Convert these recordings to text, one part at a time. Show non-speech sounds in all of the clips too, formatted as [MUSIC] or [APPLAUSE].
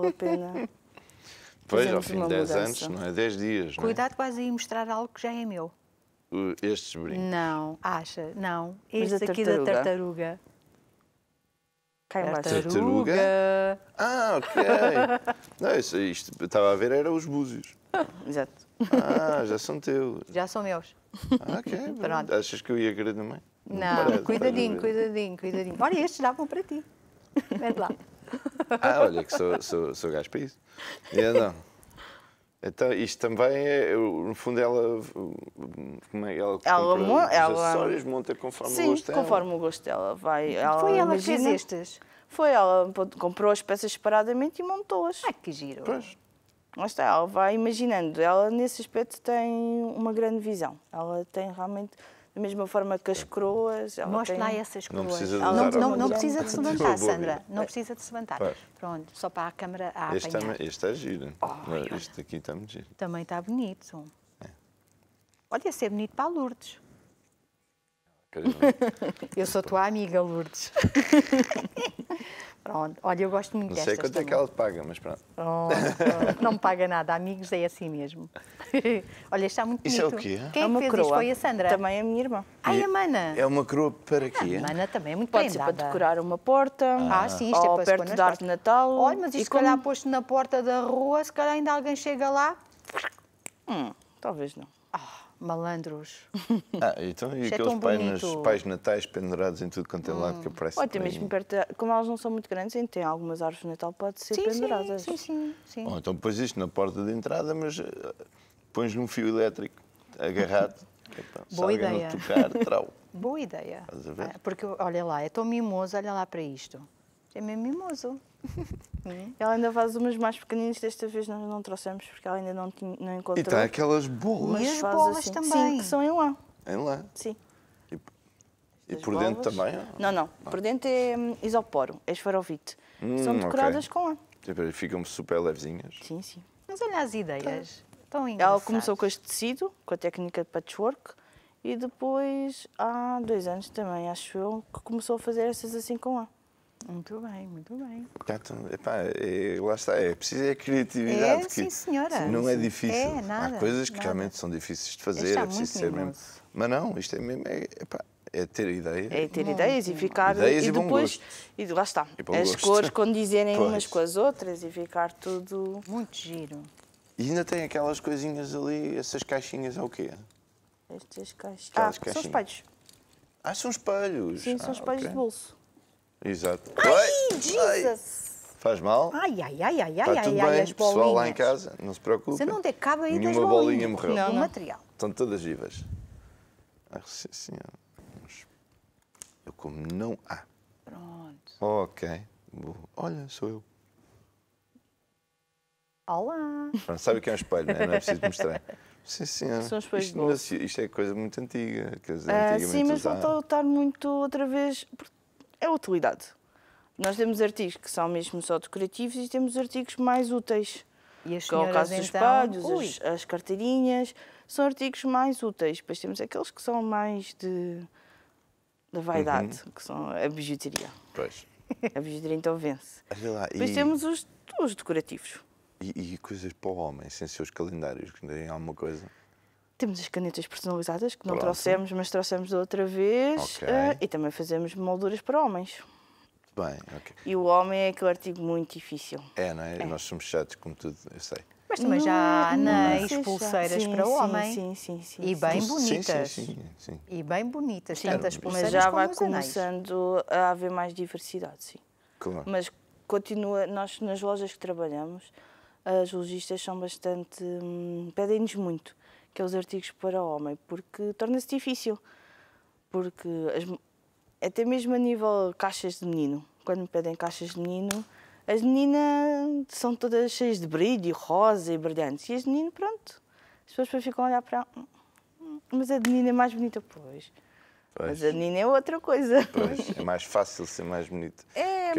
Vale a pena. [LAUGHS] Pois, ao fim de 10 anos, não é? 10 dias. É? Cuidado, é? quase aí mostrar algo que já é meu. Uh, estes brincos? Não, acha? Não. Este Mas aqui da tartaruga. Caiu em Tartaruga? Ah, ok. [LAUGHS] não, isso isto estava a ver, era os búzios. Exato. Ah, já são teus. Já são meus. Ah, ok. [LAUGHS] Pronto. Achas que eu ia querer também? Não, não cuidadinho, cuidadinho, cuidadinho. Olha, estes davam para ti. Mete lá. [LAUGHS] Ah, olha, que sou, sou, sou gajo para isso. então, então, isto também é, no fundo, ela, como é, ela, ela, mo ela acessórios, monta conforme sim, o gosto dela. conforme o gosto dela. Vai, ela Foi ela que fez estas. Foi, ela comprou as peças separadamente e montou-as. Ah, que giro. Pois. Mas está, ela vai imaginando. Ela, nesse aspecto, tem uma grande visão. Ela tem realmente da mesma forma que as coroas. Mostra tem... lá essas coroas. Não precisa de, não, não, [LAUGHS] não precisa de se levantar, Sandra. Não precisa de se levantar. Pronto, só para a câmara a este é apanhar. Está, este é giro. Oh, este aqui está muito giro. Também está bonito. É. Olha, ser é bonito para a Lourdes. [LAUGHS] Eu sou tua amiga, Lourdes. [LAUGHS] pronto, olha, eu gosto muito Não sei quanto também. é que ela te paga, mas pronto. pronto. pronto. Não me paga nada, amigos é assim mesmo. [LAUGHS] olha, está muito bonito. Isso é o quê? Quem é, é uma fez isto foi a Sandra. Também é a minha irmã. Ai, a Mana. É uma crua para quê? Ah, a Mana também é muito Pode prendada. ser para decorar uma porta. Ah, ah sim, isto é perto de árvore de Natal. Olha, mas isto se calhar posto na porta da rua, se calhar ainda alguém chega lá. Hum, talvez não malandros. Ah, então e Isso é aqueles painos, pais natais pendurados em tudo quanto é lado que hum. aparece Olha, também. mesmo perto, como elas não são muito grandes, ainda tem algumas árvores de Natal pode ser Sim, penduradas. sim, sim, sim. Ou então pões isto na porta de entrada, mas eh, pões num fio elétrico agarrado. [LAUGHS] Então, Boa ideia. tocar, trau. [LAUGHS] Boa ideia. Ah, porque, olha lá, é tão mimoso, olha lá para isto. É mesmo mimoso. Ela ainda faz umas mais pequeninas, desta vez nós não trouxemos porque ela ainda não, tinha, não encontrou. E tem aquelas bolas. E as bolas assim. também. Sim, que são em lã. Em lã? Sim. E, e por bolas. dentro também? Não, não. Ah. Por dentro é hum, isoporo, é esfarovite. Hum, são decoradas okay. com lã. Tipo, e ficam super levezinhas. Sim, sim. Mas olha as ideias. Tá. Tão engraçadas. Ela começou com este tecido, com a técnica de patchwork. E depois, há dois anos também, acho eu, que começou a fazer essas assim com lã. Muito bem, muito bem. Portanto, epá, é, lá está, é preciso é criatividade. É, que sim, senhora. Não é, é difícil. É, nada, Há coisas que nada. realmente são difíceis de fazer, é, é preciso ser mesmo. Mas não, isto é mesmo. É, epá, é ter ideias. É ter ideias e ficar. Ideias e, e depois. Gosto. E lá está. E as cores quando dizerem [LAUGHS] umas com as outras e ficar tudo. Muito giro. E ainda tem aquelas coisinhas ali, essas caixinhas é o quê? Estas caixinhas. ah, caixinhas. são espelhos. Ah, são espelhos. Sim, ah, são espelhos okay. de bolso. Exato. Ai, Jesus! Faz mal? Ai, ai, ai, ai, Está ai, tá ai, bem. as bolinhas. Pessoal lá em casa, não se preocupe. Você não tem aí Nenhuma das bolinha morreu. Não, não. material. Estão todas vivas. Ah, sim, senhora. Eu como não há. Pronto. Ok. Olha, sou eu. Olá. Pronto, sabe o que é um espelho, não é? Não é preciso mostrar. [LAUGHS] Sim, sim. São isto, isto é coisa muito antiga. Quer Coisa ah, sim, mas voltou a lutar muito outra vez. Porque é a utilidade. Nós temos artigos que são mesmo só decorativos e temos artigos mais úteis. E as senhoras, que é o caso dos então, espelhos, as, as, carteirinhas, são artigos mais úteis. Depois temos aqueles que são mais de da vaidade, uhum. que são a bijuteria. Pois. [LAUGHS] A bijuteria então vence. Lá, Depois e... temos os, os decorativos. E, e, coisas para o homem, sem seus calendários, que têm é alguma coisa? Temos as canetas personalizadas, que não Pronto. trouxemos, mas trouxemos outra vez. Okay. Uh, e também fazemos molduras para homens. Bem, ok. E o homem é aquele artigo muito difícil. É, não é? é. Nós somos chatos, como tudo, eu sei. Mas também não, já há anéis, pulseiras sim, para o homem. Sim, sim, sim. E bem sim, bonitas. Sim, sim, E bem bonitas, tantas pulseiras Mas já vai começando a haver mais diversidade, sim. Claro. Mas continua, nós nas lojas que trabalhamos, as lojistas são bastante. Hum, pedem-nos muito que é os artigos para homem, porque torna-se difícil. Porque as, até mesmo a nível caixas de menino, quando me pedem caixas de menino, as meninas são todas cheias de brilho, e rosa e brilhantes. E as meninas, pronto. As pessoas ficam a olhar para. Hum, hum, hum, mas a de menina é mais bonita, pois. pois. Mas a de menina é outra coisa. Pois. É mais fácil ser mais bonito. É,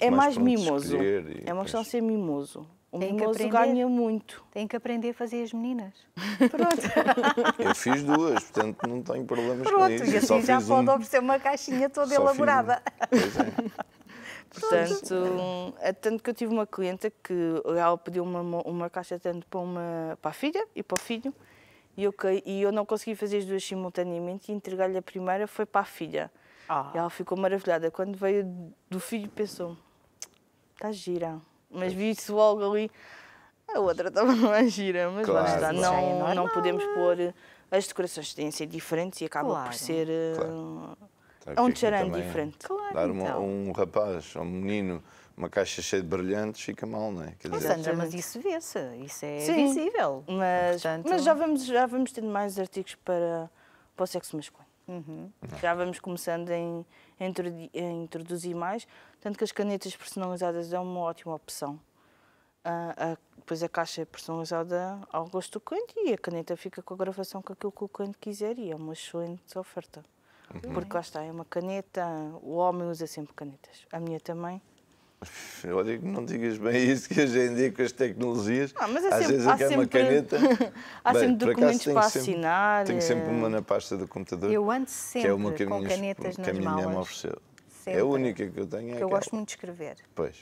é mais, mais mimoso. E... É uma questão de ser mimoso. O tem mimoso que aprender. ganha muito. Tem que aprender a fazer as meninas. Pronto. [LAUGHS] Eu fiz duas, portanto não tenho problemas Pronto, com isso. Pronto, e assim já pode um... oferecer uma caixinha toda Só elaborada. É. Portanto, é tanto que eu tive uma cliente que ela pediu uma, uma caixa tanto para, uma, para a filha e para o filho e eu, e eu não consegui fazer as duas simultaneamente e entregar-lhe a primeira foi para a filha. Ah. E ela ficou maravilhada. Quando veio do filho pensou, está gira mas vi-se logo ali. A outra estava [LAUGHS] mais gira, mas claro, lá está. Não, é não, não podemos pôr. As decorações têm de ser diferentes e acaba claro. por ser. Eh, claro. É um tcharam é diferente. Claro, Dar uma, então. um rapaz, um menino, uma caixa cheia de brilhantes fica mal, não é? Quer dizer, mas, Sandra, mas isso vê-se, isso é Sim, visível. Mas, Portanto... mas já, vamos, já vamos tendo mais artigos para, para o sexo masculino. Uhum. É? Já vamos começando em, introduzir mais, tanto que as canetas personalizadas é uma ótima opção. Uh, a, depois a caixa é personalizada ao gosto do cliente e a caneta fica com a gravação com aquilo que o cliente quiser e é uma excelente oferta. Uhum. Porque lá está, é uma caneta, o homem usa sempre canetas, a minha também. Olha que não digas bem [LAUGHS] isso, que hoje em dia com as tecnologias, ah, mas é sempre, às vezes há é sempre, uma caneta. [LAUGHS] há bem, sempre documentos para assinar. Tenho sempre uma eh, na pasta do computador. Eu ando sempre que é uma que com minhas, canetas que a minha malas. me ofereceu. Sempre. É a única que eu tenho. Porque é eu gosto muito de escrever. Pois.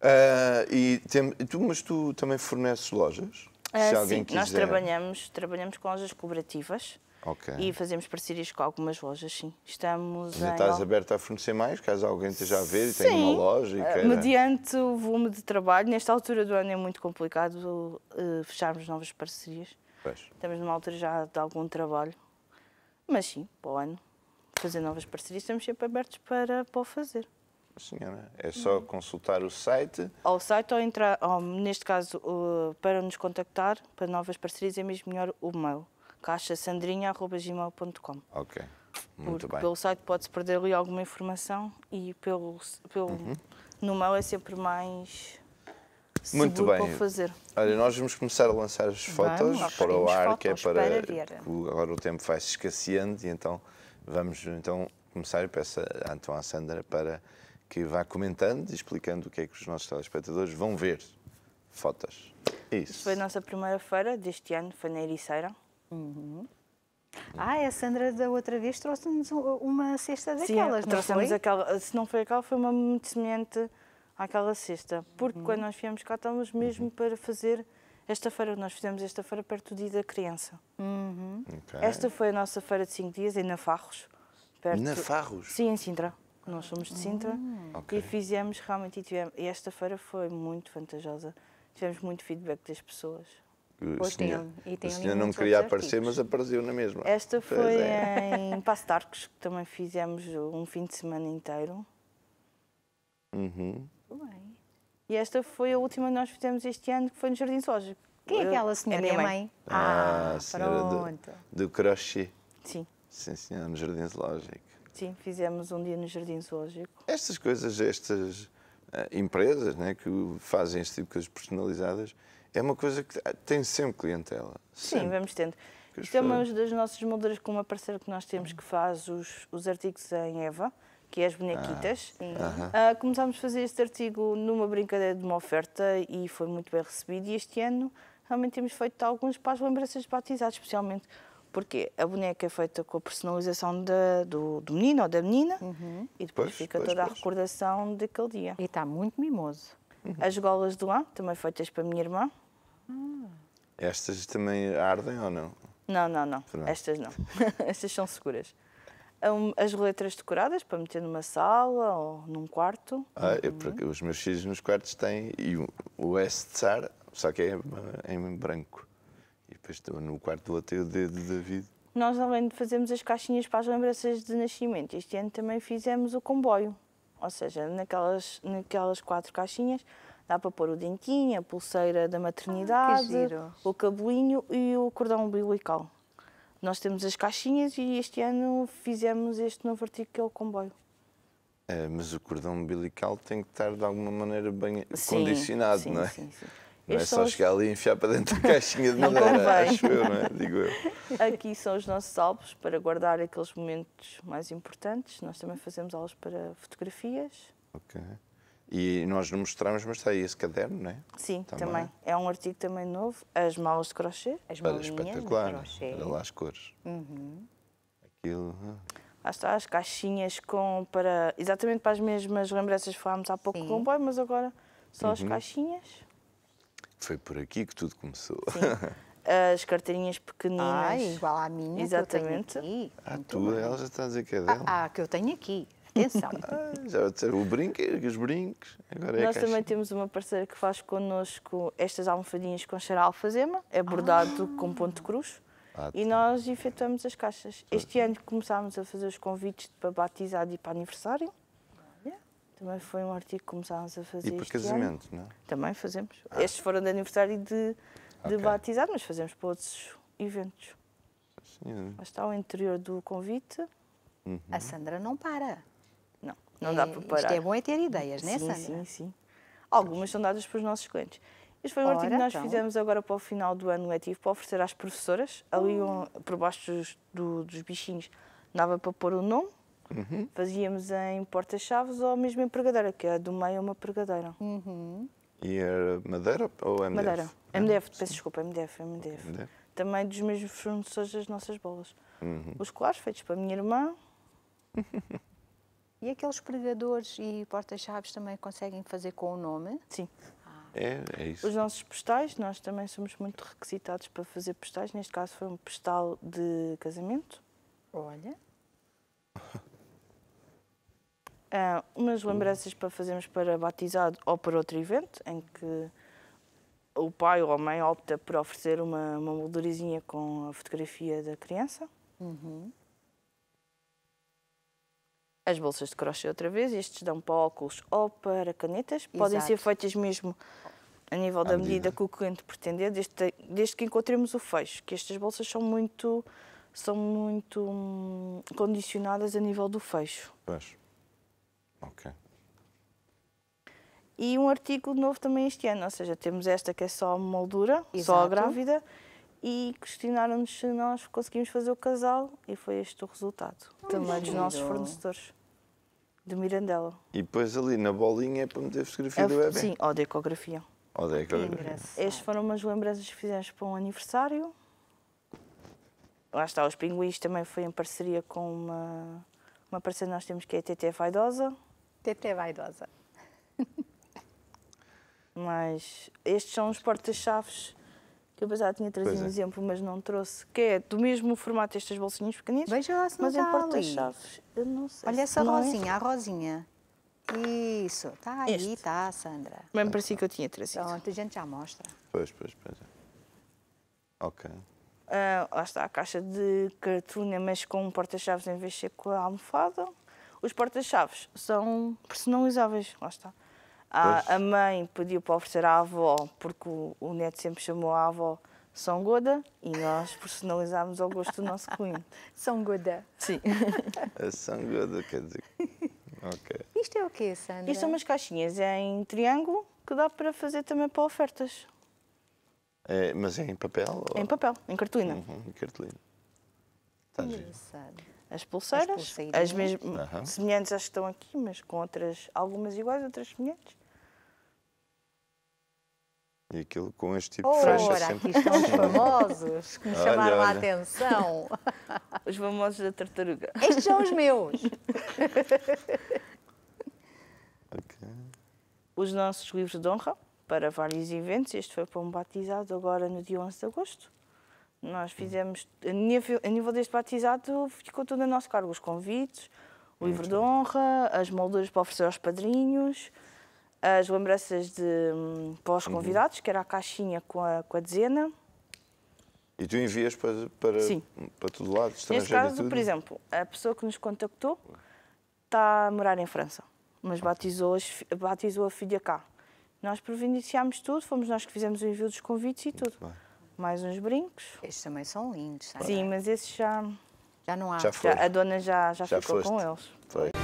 Uh, e tem, tu, mas tu também forneces lojas? Uh, sim, quiser. nós trabalhamos, trabalhamos com lojas colaborativas. Okay. E fazemos parcerias com algumas lojas, sim. Estamos Mas em... estás aberta a fornecer mais, caso alguém esteja a ver e tenha uma loja? Eh, queira... Mediante o volume de trabalho, nesta altura do ano é muito complicado uh, fecharmos novas parcerias. Pois. Estamos numa altura já de algum trabalho. Mas sim, para o ano, fazer novas parcerias, estamos sempre abertos para, para o fazer. Senhora, é só consultar o site. Ou o site, ou entrar, ou, neste caso, uh, para nos contactar, para novas parcerias, é mesmo melhor o mail caixasandrinha.gmail.com. Ok. Muito Porque bem. pelo site pode-se perder ali alguma informação e pelo, pelo, uhum. no mail é sempre mais muito bem. Olha, nós vamos começar a lançar as fotos vamos, para o ar, que é para. para agora o tempo vai se escasseando e então vamos então, começar. Eu peço a, então à Sandra para que vá comentando e explicando o que é que os nossos telespectadores vão ver. Fotos. É isso. Isto foi a nossa primeira feira deste ano, foi na Ericeira. Uhum. uhum. Ah, a Sandra da outra vez trouxe-nos uma cesta daquelas, Sim, não foi? aquela, se não foi aquela, foi uma muito semelhante àquela cesta, porque uhum. quando nós viemos cá estávamos mesmo uhum. para fazer esta feira, nós fizemos esta feira perto do dia da criança. Uhum. Okay. Esta foi a nossa feira de 5 dias em Nafarros. Perto... Nafarros? Sim, em Sintra. Nós somos de Sintra uhum. okay. e fizemos realmente, e, tivemos, e esta feira foi muito vantajosa, tivemos muito feedback das pessoas. Pois tem, e tem a senhora não queria aparecer, artigos. mas apareceu na mesma. Esta foi é. em Passo de Arcos, que também fizemos um fim de semana inteiro. Uhum. Muito bem. E esta foi a última que nós fizemos este ano, que foi no Jardim Zoológico. Quem é aquela senhora? É a minha mãe. mãe. Ah, ah senhora Do, do crochê. Sim. Sim, senhora, no Jardim Zoológico. Sim, fizemos um dia no Jardim Zoológico. Estas coisas, estas uh, empresas né, que fazem este tipo de coisas personalizadas, é uma coisa que tem sempre clientela. Sempre. Sim, vamos tendo. Isto é uma das nossas molduras com uma parceira que nós temos que faz os, os artigos em Eva, que é as bonequitas. Ah, ah, começámos a fazer este artigo numa brincadeira de uma oferta e foi muito bem recebido. E este ano realmente temos feito alguns para as lembranças de batizados, especialmente porque a boneca é feita com a personalização de, do, do, menino ou da menina uhum. e depois pois, fica pois, toda pois. a recordação daquele dia. E está muito mimoso. Uhum. As golas do lã, também feitas para a minha irmã, Hum. Estas também ardem ou não? Não, não, não. Pronto. Estas não. [LAUGHS] Estas são seguras. Hum, as letras decoradas para meter numa sala ou num quarto. Ah, eu, os meus filhos nos quartos têm e o S de Sara, só que é em branco. E depois no quarto do outro o dedo de David. Nós, além de fazermos as caixinhas para as lembranças de nascimento, este ano também fizemos o comboio. Ou seja, naquelas, naquelas quatro caixinhas, Dá para pôr o dentinho, a pulseira da ah, maternidade, ah, o cabelinho e o cordão umbilical. Nós temos as caixinhas e este ano fizemos este novo artigo que é o comboio. É, mas o cordão umbilical tem que estar de alguma maneira bem sim, condicionado, sim, não é? Sim, sim. Não é só os... chegar ali e enfiar para dentro da caixinha de madeira, acho eu, não é? Digo eu. Aqui são os nossos álbuns para guardar aqueles momentos mais importantes. Nós também fazemos aulas para fotografias. Ok. E nós não mostramos, mas está aí esse caderno, não é? Sim, também. também. É um artigo também novo, as malas de crochê. As Olha, espetacular. De crochê. Olha lá as cores. Uhum. Aquilo. Ah. Lá está, as caixinhas com para. Exatamente para as mesmas lembranças que falámos há pouco Sim. com o boy, mas agora só uhum. as caixinhas. Foi por aqui que tudo começou. [LAUGHS] as carteirinhas pequeninas. Ah, igual à minha. Exatamente. Que eu tenho aqui. A tua, bem. ela já está a dizer que é ah, dela. Ah, ah que eu tenho aqui. Atenção. [LAUGHS] Ah, já o brinque, os brinques. Agora é Nós também temos uma parceira que faz connosco estas almofadinhas com cheiro alfazema, é bordado ah. com ponto cruz. Ah, e nós efetuamos as caixas. Este ano começámos a fazer os convites para batizado e para aniversário. Também foi um artigo que começámos a fazer. E para casamento, ano. não é? Também fazemos. Ah. Estes foram de aniversário de, de okay. batizado, mas fazemos para outros eventos. Sim. Lá está o interior do convite. Uhum. A Sandra não para. Não dá para é, parar. Isto é bom é ter ideias, não é, Sandra? Sim, sim. Algumas são dadas os nossos clientes. Este foi um Ora, artigo que nós então. fizemos agora para o final do ano letivo para oferecer às professoras. Ali um, por baixo dos, do, dos bichinhos dava para pôr o nome. Uhum. Fazíamos em porta-chaves ou mesmo em pregadeira, que a do meio é uma pregadeira. Uhum. E era madeira ou MDF? Madeira. Ah, MDF, sim. peço desculpa, MDF, MDF. MDF. Também dos mesmos fornecedores das nossas bolas. Uhum. Os colares feitos para a minha irmã. [LAUGHS] E aqueles pregadores e porta-chaves também conseguem fazer com o nome? Sim. Ah. É, é isso. Os nossos postais, nós também somos muito requisitados para fazer postais. Neste caso foi um postal de casamento. Olha. [LAUGHS] Ah, umas lembranças para fazermos para batizado ou para outro evento, em que o pai ou a mãe opta por oferecer uma, uma moldurizinha com a fotografia da criança. Uhum as bolsas de crochê outra vez, estes dão para óculos ou para canetas, Exato. podem ser feitas mesmo a nível à da medida. medida. que o cliente pretender, desde, desde que encontremos o fecho, que estas bolsas são muito, são muito hum, condicionadas a nível do fecho. Ok. E um artigo novo também este ano, ou seja, temos esta que é só moldura, Exato. só grávida, e questionaram-nos se nós conseguimos fazer o casal e foi este o resultado. Ai, também dos nossos fornecedores de Mirandela. E depois ali na bolinha é para meter a fotografia é, do bebê? Sim, ou de ecografia. Ou de ecografia. Estas foram umas lembranças que fizemos para um aniversário. Lá está, os pinguins também foi em parceria com uma, uma parceira que nós temos que é a TT Vaidosa. TT Vaidosa. Mas estes são os portas-chaves que eu pensava tinha trazido pois um é. exemplo, mas não trouxe, que é do mesmo formato estas bolsinhas pequeninas, Veja lá se não mas em tá portas-chaves. Eu não sei. Olha essa é rosinha, é. a rosinha. Isso, está aí, este. está, Sandra. Mesmo parecia si que eu tinha trazido. Pronto, a gente já mostra. Pois, pois, pois. É. Ok. Uh, lá está a caixa de cartolina, mas com porta-chaves em vez de ser com a almofada. Os porta-chaves são personalizáveis, lá está. A, a, mãe pediu para oferecer à avó, porque o, o neto sempre chamou a avó São Goda e nós personalizámos ao gosto do nosso cunho. [LAUGHS] São Goda. Sim. A São Goda, quer dizer. Ok. Isto é o quê, Sandra? Isto são umas caixinhas em triângulo que dá para fazer também para ofertas. É, mas é em papel? Ou... em papel, em cartolina. Uhum, em cartolina. Tá as pulseiras, as, as mesmas, uhum. semelhantes às que estão aqui, mas com outras, algumas iguais, outras semelhantes. E aquilo com este tipo de oh, freixa ora, sempre... aqui estão os [LAUGHS] famosos que me olha, chamaram olha. a atenção. [LAUGHS] Os famosos da tartaruga. Estes são os meus. [LAUGHS] okay. Os nossos livros de honra para vários eventos. Este foi para um batizado agora no dia 11 de agosto. Nós hum. fizemos, a nível, a nível deste batizado, ficou tudo a nosso cargo. Os convites, o livro de honra, as molduras para oferecer aos padrinhos, as lembranças de, hum, para os uhum. convidados, que era a caixinha com a, com a dezena. E tu envias para, para, Sim. para todo lado, estrangeiro Neste caso, e tudo? por exemplo, a pessoa que nos contactou está a morar em França, mas batizou, batizou a filha cá. Nós providenciámos tudo, fomos nós que fizemos o envio dos convites e tudo. Mais uns brincos. Estes também são lindos, sabe? É? Sim, mas esses já... Já não há. Já, já a dona já, já, já ficou foste. com eles. Foi.